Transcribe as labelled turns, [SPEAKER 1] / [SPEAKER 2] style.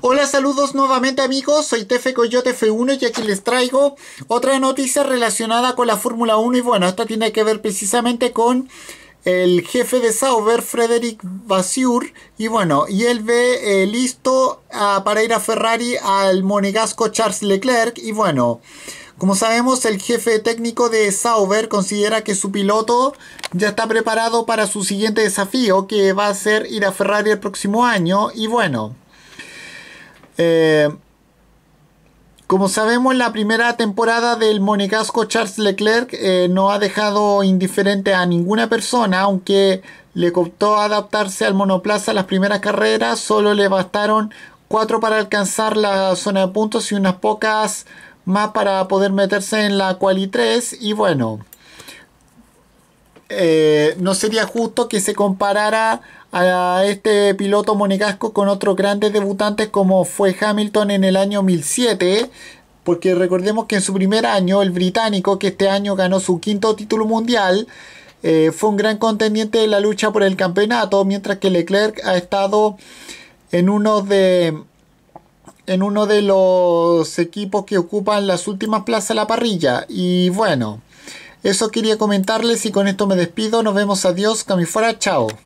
[SPEAKER 1] Hola, saludos nuevamente amigos, soy Tefe Coyote F1 y aquí les traigo otra noticia relacionada con la Fórmula 1 y bueno, esta tiene que ver precisamente con el jefe de Sauber, Frederic Vasseur, y bueno, y él ve eh, listo ah, para ir a Ferrari al monegasco Charles Leclerc y bueno... Como sabemos, el jefe técnico de Sauber considera que su piloto ya está preparado para su siguiente desafío, que va a ser ir a Ferrari el próximo año. Y bueno, eh, como sabemos, la primera temporada del monegasco Charles Leclerc eh, no ha dejado indiferente a ninguna persona, aunque le costó adaptarse al monoplaza las primeras carreras, solo le bastaron cuatro para alcanzar la zona de puntos y unas pocas más para poder meterse en la quali 3 y bueno, eh, no sería justo que se comparara a este piloto monegasco con otros grandes debutantes como fue Hamilton en el año 2007, porque recordemos que en su primer año el británico, que este año ganó su quinto título mundial, eh, fue un gran contendiente de la lucha por el campeonato, mientras que Leclerc ha estado en uno de en uno de los equipos que ocupan las últimas plazas de la parrilla. Y bueno, eso quería comentarles y con esto me despido. Nos vemos, adiós, fuera, chao.